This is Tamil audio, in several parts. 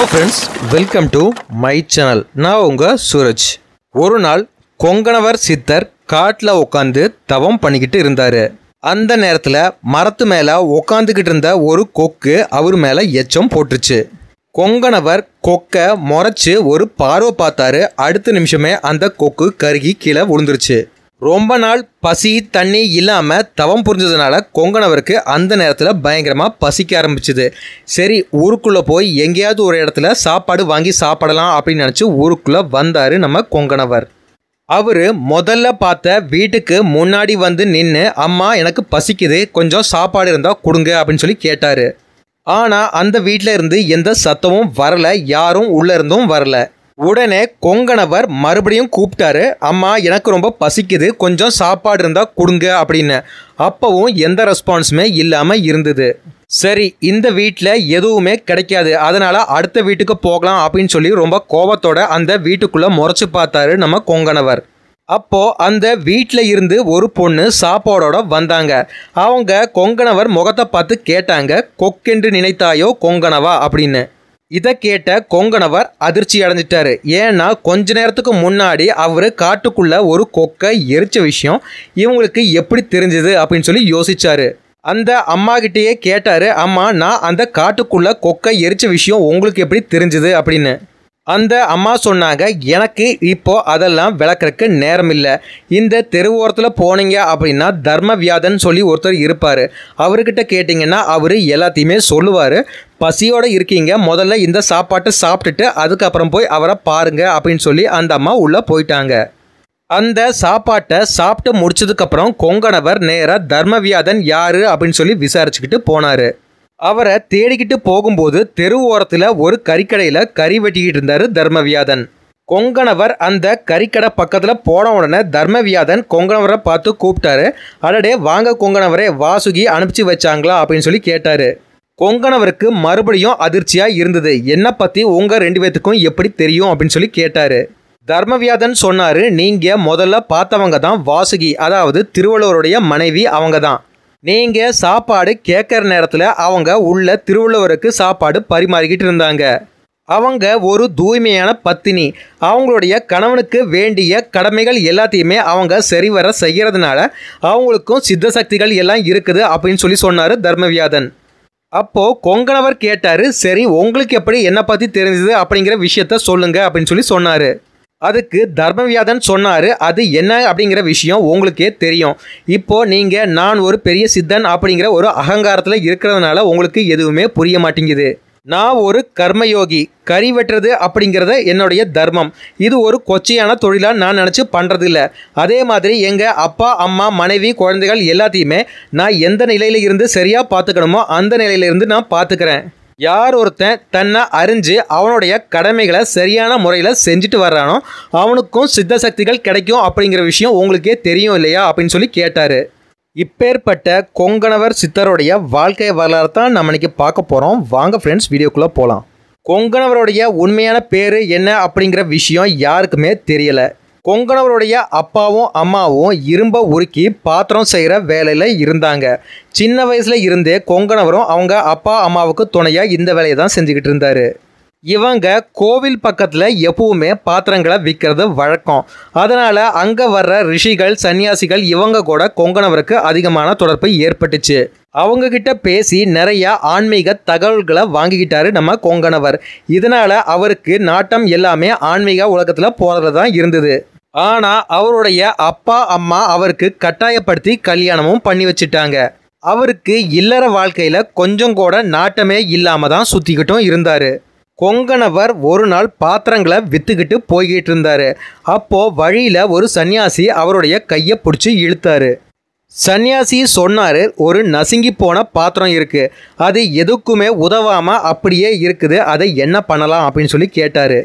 hello friends welcome to my channel நான் உங்கள் சூரஜ் ஒரு நாள் கொங்கணவர் சித்தர் காட்டில் உட்காந்து தவம் பண்ணிக்கிட்டு இருந்தார் அந்த நேரத்தில் மரத்து மேலே உட்காந்துக்கிட்டு இருந்த ஒரு கொக்கு அவர் மேலே எச்சம் போட்டுருச்சு கொங்கணவர் கொக்கை முறைச்சி ஒரு பார்வை பார்த்தாரு அடுத்த நிமிஷமே அந்த கொக்கு கருகி கீழே விழுந்துருச்சு ரொம்ப நாள் பசி தண்ணி இல்லாமல் தவம் புரிஞ்சதுனால கொங்கணவருக்கு அந்த நேரத்தில் பயங்கரமாக பசிக்க ஆரம்பிச்சுது சரி ஊருக்குள்ளே போய் எங்கேயாவது ஒரு இடத்துல சாப்பாடு வாங்கி சாப்பிடலாம் அப்படின்னு நினச்சி ஊருக்குள்ளே வந்தார் நம்ம கொங்கணவர் அவர் முதல்ல பார்த்த வீட்டுக்கு முன்னாடி வந்து நின்று அம்மா எனக்கு பசிக்குது கொஞ்சம் சாப்பாடு இருந்தால் கொடுங்க அப்படின்னு சொல்லி கேட்டார் ஆனால் அந்த வீட்டில் இருந்து எந்த சத்தமும் வரலை யாரும் உள்ளே இருந்தும் வரலை உடனே கொங்கணவர் மறுபடியும் கூப்பிட்டாரு அம்மா எனக்கு ரொம்ப பசிக்குது கொஞ்சம் சாப்பாடு இருந்தால் கொடுங்க அப்படின்னு அப்போவும் எந்த ரெஸ்பான்ஸுமே இல்லாமல் இருந்தது சரி இந்த வீட்டில் எதுவுமே கிடைக்காது அதனால் அடுத்த வீட்டுக்கு போகலாம் அப்படின்னு சொல்லி ரொம்ப கோபத்தோட அந்த வீட்டுக்குள்ளே முறைச்சி பார்த்தாரு நம்ம கொங்கணவர் அப்போது அந்த வீட்டில் இருந்து ஒரு பொண்ணு சாப்பாடோட வந்தாங்க அவங்க கொங்கணவர் முகத்தை பார்த்து கேட்டாங்க கொக்கென்று நினைத்தாயோ கொங்கணவா அப்படின்னு இதை கேட்ட கொங்கனவர் அதிர்ச்சி அடைஞ்சிட்டாரு ஏன்னா கொஞ்ச நேரத்துக்கு முன்னாடி அவர் காட்டுக்குள்ள ஒரு கொக்கை எரிச்ச விஷயம் இவங்களுக்கு எப்படி தெரிஞ்சது அப்படின்னு சொல்லி யோசிச்சாரு அந்த அம்மா கிட்டேயே கேட்டாரு அம்மா நான் அந்த காட்டுக்குள்ள கொக்கை எரிச்ச விஷயம் உங்களுக்கு எப்படி தெரிஞ்சது அப்படின்னு அந்த அம்மா சொன்னாங்க எனக்கு இப்போ அதெல்லாம் விளக்குறக்கு நேரம் இல்லை இந்த தெருவோரத்தில் போனீங்க அப்படின்னா தர்ம சொல்லி ஒருத்தர் இருப்பார் அவர்கிட்ட கேட்டிங்கன்னா அவர் எல்லாத்தையுமே சொல்லுவார் பசியோடு இருக்கீங்க முதல்ல இந்த சாப்பாட்டை சாப்பிட்டுட்டு அதுக்கப்புறம் போய் அவரை பாருங்க அப்படின்னு சொல்லி அந்த அம்மா உள்ளே போயிட்டாங்க அந்த சாப்பாட்டை சாப்பிட்டு முடிச்சதுக்கப்புறம் கொங்கணவர் நேராக தர்மவியாதன் யார் அப்படின்னு சொல்லி விசாரிச்சுக்கிட்டு போனார் அவரை தேடிக்கிட்டு போகும்போது தெரு ஓரத்தில் ஒரு கறிக்கடையில் கறி வெட்டிக்கிட்டு இருந்தார் தர்மவியாதன் கொங்கணவர் அந்த கறிக்கடை பக்கத்தில் போன உடனே தர்மவியாதன் கொங்கணவரை பார்த்து கூப்பிட்டாரு அடடே வாங்க கொங்கணவரே வாசுகி அனுப்பிச்சு வச்சாங்களா அப்படின்னு சொல்லி கேட்டார் கொங்கணவருக்கு மறுபடியும் அதிர்ச்சியாக இருந்தது என்னை பற்றி உங்கள் ரெண்டு பேத்துக்கும் எப்படி தெரியும் அப்படின்னு சொல்லி கேட்டார் தர்மவியாதன் சொன்னார் நீங்கள் முதல்ல பார்த்தவங்க தான் வாசுகி அதாவது திருவள்ளுவருடைய மனைவி அவங்க தான் நீங்கள் சாப்பாடு கேட்குற நேரத்தில் அவங்க உள்ள திருவள்ளுவருக்கு சாப்பாடு பரிமாறிக்கிட்டு இருந்தாங்க அவங்க ஒரு தூய்மையான பத்தினி அவங்களுடைய கணவனுக்கு வேண்டிய கடமைகள் எல்லாத்தையுமே அவங்க சரிவர செய்கிறதுனால அவங்களுக்கும் சித்த சக்திகள் எல்லாம் இருக்குது அப்படின்னு சொல்லி சொன்னார் தர்மவியாதன் அப்போது கொங்கனவர் கேட்டார் சரி உங்களுக்கு எப்படி என்னை பற்றி தெரிஞ்சது அப்படிங்கிற விஷயத்த சொல்லுங்க அப்படின்னு சொல்லி சொன்னார் அதுக்கு தர்மவியாதன் சொன்னார் அது என்ன அப்படிங்கிற விஷயம் உங்களுக்கே தெரியும் இப்போது நீங்கள் நான் ஒரு பெரிய சித்தன் அப்படிங்கிற ஒரு அகங்காரத்தில் இருக்கிறதுனால உங்களுக்கு எதுவுமே புரிய மாட்டேங்குது நான் ஒரு கர்மயோகி கறி வெட்டுறது அப்படிங்கிறது என்னுடைய தர்மம் இது ஒரு கொச்சையான தொழிலாக நான் நினச்சி பண்ணுறதில்ல அதே மாதிரி எங்கள் அப்பா அம்மா மனைவி குழந்தைகள் எல்லாத்தையுமே நான் எந்த நிலையில் இருந்து சரியாக பார்த்துக்கணுமோ அந்த நிலையிலிருந்து நான் பார்த்துக்கிறேன் யார் ஒருத்தன் தன்னை அறிஞ்சு அவனுடைய கடமைகளை சரியான முறையில் செஞ்சுட்டு வர்றானோ அவனுக்கும் சித்த சக்திகள் கிடைக்கும் அப்படிங்கிற விஷயம் உங்களுக்கே தெரியும் இல்லையா அப்படின்னு சொல்லி கேட்டார் இப்பேற்பட்ட கொங்கணவர் சித்தருடைய வாழ்க்கை வரலாறு தான் நம்ம இன்றைக்கி பார்க்க போகிறோம் வாங்க ஃப்ரெண்ட்ஸ் வீடியோக்குள்ளே போகலாம் கொங்கணவருடைய உண்மையான பேர் என்ன அப்படிங்கிற விஷயம் யாருக்குமே தெரியலை கொங்கணவருடைய அப்பாவும் அம்மாவும் இரும்பை உருக்கி பாத்திரம் செய்கிற வேலையில் இருந்தாங்க சின்ன வயசில் இருந்தே கொங்கணவரும் அவங்க அப்பா அம்மாவுக்கு துணையாக இந்த வேலையை தான் செஞ்சுக்கிட்டு இருந்தார் இவங்க கோவில் பக்கத்தில் எப்பவுமே பாத்திரங்களை விற்கிறது வழக்கம் அதனால் அங்கே வர்ற ரிஷிகள் சன்னியாசிகள் இவங்க கூட கொங்கனவருக்கு அதிகமான தொடர்பு ஏற்பட்டுச்சு அவங்கக்கிட்ட பேசி நிறையா ஆன்மீக தகவல்களை வாங்கிக்கிட்டாரு நம்ம கொங்கணவர் இதனால் அவருக்கு நாட்டம் எல்லாமே ஆன்மீக உலகத்தில் போகிறது தான் இருந்தது ஆனால் அவருடைய அப்பா அம்மா அவருக்கு கட்டாயப்படுத்தி கல்யாணமும் பண்ணி வச்சுட்டாங்க அவருக்கு இல்லற வாழ்க்கையில் கொஞ்சம் கூட நாட்டமே இல்லாமல் தான் சுற்றிக்கிட்டும் இருந்தார் கொங்கணவர் ஒரு நாள் பாத்திரங்களை விற்றுக்கிட்டு போய்கிட்டு இருந்தார் அப்போது வழியில் ஒரு சன்னியாசி அவருடைய கையை பிடிச்சி இழுத்தார் சன்னியாசி சொன்னார் ஒரு நசுங்கி போன பாத்திரம் இருக்குது அது எதுக்குமே உதவாமல் அப்படியே இருக்குது அதை என்ன பண்ணலாம் அப்படின்னு சொல்லி கேட்டார்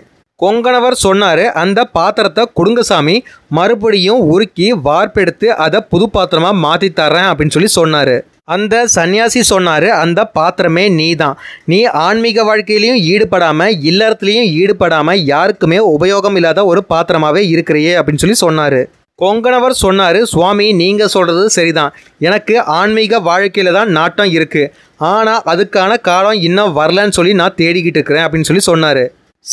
கொங்கணவர் சொன்னார் அந்த பாத்திரத்தை கொடுங்கசாமி மறுபடியும் உருக்கி வார்ப்பெடுத்து அதை புது பாத்திரமாக மாற்றி தரேன் அப்படின்னு சொல்லி சொன்னார் அந்த சன்னியாசி சொன்னார் அந்த பாத்திரமே நீ தான் நீ ஆன்மீக வாழ்க்கையிலையும் ஈடுபடாமல் இல்லறத்துலேயும் ஈடுபடாமல் யாருக்குமே உபயோகம் இல்லாத ஒரு பாத்திரமாகவே இருக்கிறியே அப்படின்னு சொல்லி சொன்னார் கொங்கணவர் சொன்னார் சுவாமி நீங்கள் சொல்கிறது சரிதான் எனக்கு ஆன்மீக வாழ்க்கையில் தான் நாட்டம் இருக்குது ஆனால் அதுக்கான காலம் இன்னும் வரலன்னு சொல்லி நான் தேடிக்கிட்டு இருக்கிறேன் அப்படின்னு சொல்லி சொன்னார்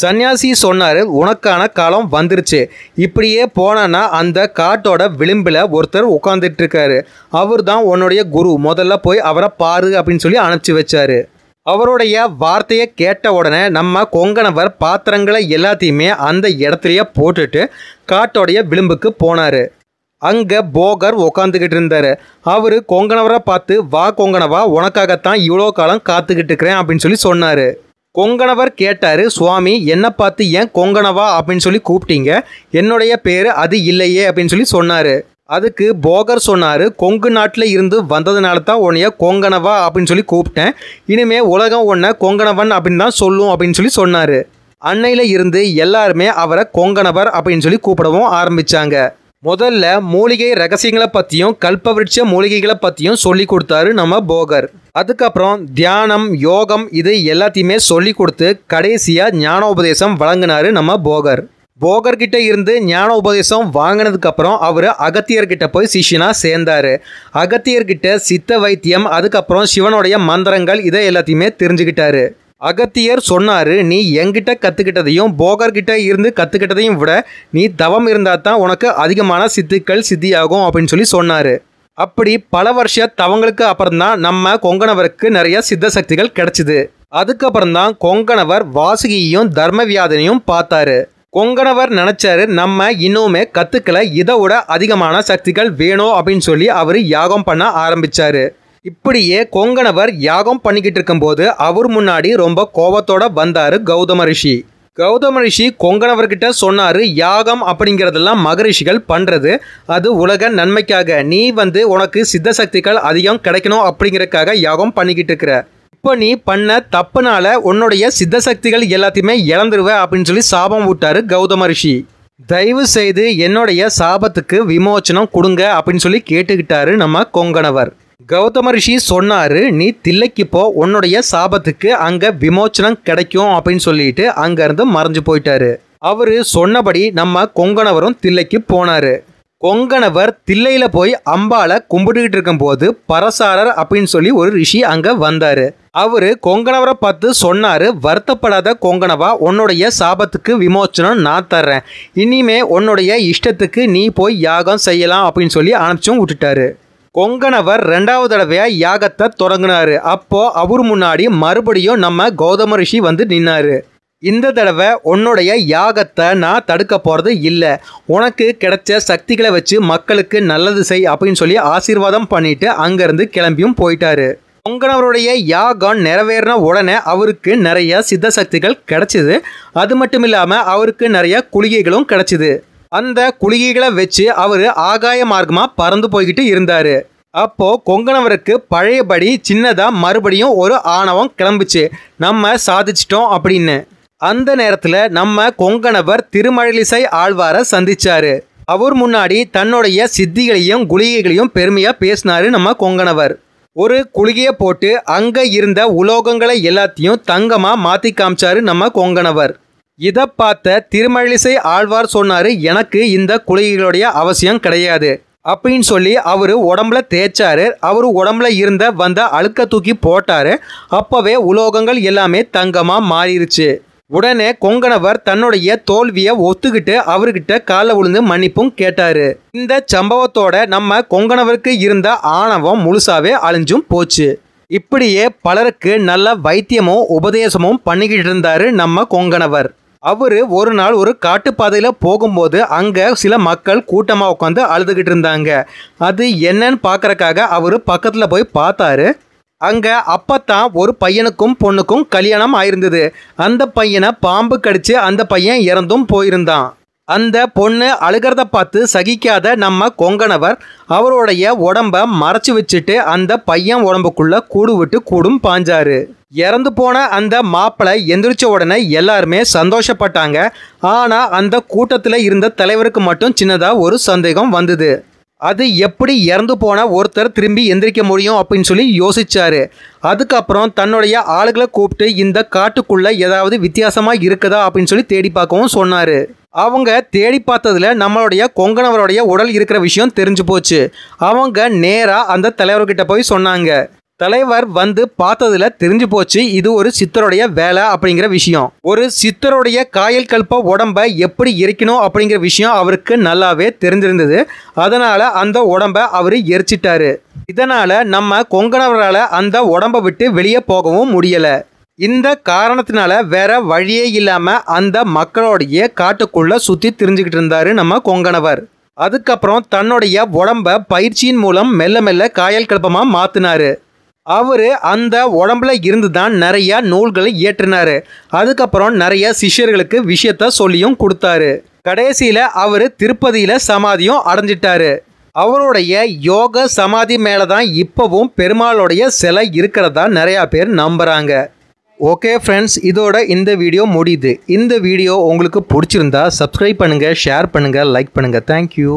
சன்னியாசி சொன்னார் உனக்கான காலம் வந்துருச்சு இப்படியே போனேன்னா அந்த காட்டோட விளிம்பில் ஒருத்தர் உட்காந்துட்டு அவர் தான் உன்னுடைய குரு முதல்ல போய் அவரை பாரு அப்படின்னு சொல்லி அனுப்பிச்சி வச்சாரு அவருடைய வார்த்தையை கேட்ட உடனே நம்ம கொங்கணவர் பாத்திரங்களை எல்லாத்தையுமே அந்த இடத்துலையே போட்டுட்டு காட்டோடைய விளிம்புக்கு போனார் அங்கே போகர் உக்காந்துக்கிட்டு இருந்தார் அவர் கொங்கணவரை பார்த்து வா கொங்கணவா உனக்காகத்தான் இவ்வளோ காலம் காத்துக்கிட்டு இருக்கிறேன் அப்படின்னு சொல்லி சொன்னார் கொங்கணவர் கேட்டார் சுவாமி என்னை பார்த்து ஏன் கொங்கணவா அப்படின்னு சொல்லி கூப்பிட்டீங்க என்னுடைய பேர் அது இல்லையே அப்படின்னு சொல்லி சொன்னார் அதுக்கு போகர் சொன்னார் கொங்கு நாட்டில் இருந்து வந்ததுனால தான் உன்னைய கொங்கணவா அப்படின்னு சொல்லி கூப்பிட்டேன் இனிமே உலகம் உன்னை கொங்கணவன் அப்படின்னு தான் சொல்லும் அப்படின்னு சொல்லி சொன்னார் அன்னையில் இருந்து எல்லாருமே அவரை கொங்கணவர் அப்படின்னு சொல்லி கூப்பிடவும் ஆரம்பித்தாங்க முதல்ல மூலிகை ரகசியங்களை பற்றியும் கல்பவிருட்ச மூலிகைகளை பற்றியும் சொல்லி கொடுத்தாரு நம்ம போகர் அதுக்கப்புறம் தியானம் யோகம் இது எல்லாத்தையுமே சொல்லி கொடுத்து கடைசியாக ஞானோபதேசம் வழங்கினாரு நம்ம போகர் போகர்கிட்ட இருந்து ஞான உபதேசம் வாங்கினதுக்கப்புறம் அவர் அகத்தியர்கிட்ட போய் சிஷியனாக சேர்ந்தார் அகத்தியர்கிட்ட சித்த வைத்தியம் அதுக்கப்புறம் சிவனுடைய மந்திரங்கள் இதை எல்லாத்தையுமே தெரிஞ்சுக்கிட்டாரு அகத்தியர் சொன்னார் நீ எங்கிட்ட கற்றுக்கிட்டதையும் போகர்கிட்ட இருந்து கற்றுக்கிட்டதையும் விட நீ தவம் இருந்தால் தான் உனக்கு அதிகமான சித்துக்கள் சித்தியாகும் அப்படின்னு சொல்லி சொன்னார் அப்படி பல வருஷ தவங்களுக்கு அப்புறம்தான் நம்ம கொங்கணவருக்கு நிறைய சித்த சக்திகள் கிடைச்சிது அதுக்கப்புறம்தான் கொங்கணவர் வாசுகியையும் தர்மவியாதனையும் பார்த்தாரு கொங்கணவர் நினச்சாரு நம்ம இன்னுமே கற்றுக்கல இதை விட அதிகமான சக்திகள் வேணும் அப்படின்னு சொல்லி அவர் யாகம் பண்ண ஆரம்பித்தார் இப்படியே கொங்கணவர் யாகம் பண்ணிக்கிட்டு இருக்கும்போது அவர் முன்னாடி ரொம்ப கோபத்தோட வந்தார் கௌதம ரிஷி கௌதம ரிஷி கொங்கணவர்கிட்ட சொன்னார் யாகம் அப்படிங்கிறதெல்லாம் மகரிஷிகள் பண்ணுறது அது உலக நன்மைக்காக நீ வந்து உனக்கு சித்த சக்திகள் அதிகம் கிடைக்கணும் அப்படிங்கிறதுக்காக யாகம் பண்ணிக்கிட்டு இருக்கிற இப்போ நீ பண்ண தப்புனால உன்னுடைய சித்த சக்திகள் எல்லாத்தையுமே இழந்துருவ அப்படின்னு சொல்லி சாபம் விட்டாரு கௌதம ரிஷி தயவு செய்து என்னுடைய சாபத்துக்கு விமோச்சனம் கொடுங்க அப்படின்னு சொல்லி கேட்டுக்கிட்டாரு நம்ம கொங்கணவர் கௌதம ரிஷி சொன்னாரு நீ தில்லைக்கு போ உன்னுடைய சாபத்துக்கு அங்க விமோச்சனம் கிடைக்கும் அப்படின்னு சொல்லிட்டு அங்கேருந்து மறைஞ்சு போயிட்டாரு அவரு சொன்னபடி நம்ம கொங்கணவரும் தில்லைக்கு போனாரு கொங்கணவர் தில்லையில போய் அம்பால கும்பிட்டுக்கிட்டு இருக்கும்போது பரசாரர் அப்படின்னு சொல்லி ஒரு ரிஷி அங்க வந்தாரு அவரு கொங்கணவரை பார்த்து சொன்னாரு வருத்தப்படாத கொங்கணவா உன்னுடைய சாபத்துக்கு விமோச்சனம் நான் தர்றேன் இனிமே உன்னுடைய இஷ்டத்துக்கு நீ போய் யாகம் செய்யலாம் அப்படின்னு சொல்லி அனுப்பிச்சும் விட்டுட்டாரு கொங்கணவர் ரெண்டாவது தடவையா யாகத்தை தொடங்கினாரு அப்போ அவர் முன்னாடி மறுபடியும் நம்ம கௌதம ரிஷி வந்து நின்னாரு இந்த தடவை உன்னுடைய யாகத்தை நான் தடுக்க போகிறது இல்லை உனக்கு கிடைச்ச சக்திகளை வச்சு மக்களுக்கு நல்லது செய் அப்படின்னு சொல்லி ஆசீர்வாதம் பண்ணிட்டு அங்கேருந்து கிளம்பியும் போயிட்டாரு பொங்கனவருடைய யாகம் நிறைவேறின உடனே அவருக்கு நிறைய சித்த சக்திகள் கிடைச்சிது அது மட்டும் இல்லாமல் அவருக்கு நிறைய குளிகைகளும் கிடைச்சிது அந்த குளிகைகளை வச்சு அவர் ஆகாய மார்க்கமாக பறந்து போய்கிட்டு இருந்தார் அப்போ கொங்கணவருக்கு பழையபடி சின்னதாக மறுபடியும் ஒரு ஆணவம் கிளம்புச்சு நம்ம சாதிச்சிட்டோம் அப்படின்னு அந்த நேரத்தில் நம்ம கொங்கணவர் திருமழலிசை ஆழ்வாரை சந்திச்சாரு அவர் முன்னாடி தன்னுடைய சித்திகளையும் குளிகைகளையும் பெருமையாக பேசினாரு நம்ம கொங்கணவர் ஒரு குளிகையை போட்டு அங்கே இருந்த உலோகங்களை எல்லாத்தையும் தங்கமாக மாற்றி காமிச்சாரு நம்ம கொங்கணவர் இதை பார்த்த திருமழிசை ஆழ்வார் சொன்னார் எனக்கு இந்த குளிகைகளுடைய அவசியம் கிடையாது அப்படின்னு சொல்லி அவர் உடம்புல தேய்ச்சாரு அவர் உடம்புல இருந்த வந்த அழுக்க தூக்கி போட்டார் அப்போவே உலோகங்கள் எல்லாமே தங்கமாக மாறிடுச்சு உடனே கொங்கணவர் தன்னுடைய தோல்வியை ஒத்துக்கிட்டு அவர்கிட்ட காலை விழுந்து மன்னிப்பும் கேட்டாரு இந்த சம்பவத்தோட நம்ம கொங்கணவருக்கு இருந்த ஆணவம் முழுசாவே அழிஞ்சும் போச்சு இப்படியே பலருக்கு நல்ல வைத்தியமும் உபதேசமும் பண்ணிக்கிட்டு இருந்தாரு நம்ம கொங்கணவர் அவர் ஒரு நாள் ஒரு காட்டுப்பாதையில் போகும்போது அங்கே சில மக்கள் கூட்டமாக உட்காந்து அழுதுகிட்டு இருந்தாங்க அது என்னன்னு பார்க்குறக்காக அவர் பக்கத்தில் போய் பார்த்தாரு அங்கே அப்பத்தான் ஒரு பையனுக்கும் பொண்ணுக்கும் கல்யாணம் ஆயிருந்தது அந்த பையனை பாம்பு கடித்து அந்த பையன் இறந்தும் போயிருந்தான் அந்த பொண்ணு அழுகிறத பார்த்து சகிக்காத நம்ம கொங்கனவர் அவருடைய உடம்ப மறைச்சு வச்சுட்டு அந்த பையன் உடம்புக்குள்ள கூடு விட்டு கூடும் பாஞ்சாரு இறந்து போன அந்த மாப்பிள்ளை எந்திரிச்ச உடனே எல்லாருமே சந்தோஷப்பட்டாங்க ஆனால் அந்த கூட்டத்தில் இருந்த தலைவருக்கு மட்டும் சின்னதாக ஒரு சந்தேகம் வந்தது அது எப்படி இறந்து போனால் ஒருத்தர் திரும்பி எந்திரிக்க முடியும் அப்படின்னு சொல்லி யோசித்தார் அதுக்கப்புறம் தன்னுடைய ஆளுகளை கூப்பிட்டு இந்த காட்டுக்குள்ளே ஏதாவது வித்தியாசமாக இருக்குதா அப்படின்னு சொல்லி தேடி பார்க்கவும் சொன்னார் அவங்க தேடி பார்த்ததில் நம்மளுடைய கொங்கனவருடைய உடல் இருக்கிற விஷயம் தெரிஞ்சு போச்சு அவங்க நேராக அந்த தலைவர்கிட்ட போய் சொன்னாங்க தலைவர் வந்து பார்த்ததுல தெரிஞ்சு போச்சு இது ஒரு சித்தருடைய வேலை அப்படிங்கிற விஷயம் ஒரு சித்தருடைய காயல் கல்ப உடம்ப எப்படி எரிக்கணும் அப்படிங்கிற விஷயம் அவருக்கு நல்லாவே தெரிஞ்சிருந்தது அதனால அந்த உடம்ப அவர் எரிச்சிட்டாரு இதனால நம்ம கொங்கணவரால் அந்த உடம்ப விட்டு வெளியே போகவும் முடியல இந்த காரணத்தினால வேற வழியே இல்லாம அந்த மக்களோடைய காட்டுக்குள்ள சுத்தி தெரிஞ்சுக்கிட்டு இருந்தாரு நம்ம கொங்கணவர் அதுக்கப்புறம் தன்னுடைய உடம்ப பயிற்சியின் மூலம் மெல்ல மெல்ல காயல் கல்பமாக மாற்றினாரு அவர் அந்த உடம்புல இருந்து தான் நிறையா நூல்களை ஏற்றினார் அதுக்கப்புறம் நிறைய சிஷ்யர்களுக்கு விஷயத்த சொல்லியும் கொடுத்தாரு கடைசியில் அவர் திருப்பதியில் சமாதியும் அடைஞ்சிட்டாரு அவருடைய யோக சமாதி மேலே தான் இப்போவும் பெருமாளுடைய சிலை இருக்கிறதா நிறையா பேர் நம்புகிறாங்க ஓகே ஃப்ரெண்ட்ஸ் இதோட இந்த வீடியோ முடியுது இந்த வீடியோ உங்களுக்கு பிடிச்சிருந்தா சப்ஸ்கிரைப் பண்ணுங்கள் ஷேர் பண்ணுங்கள் லைக் பண்ணுங்கள் தேங்க்யூ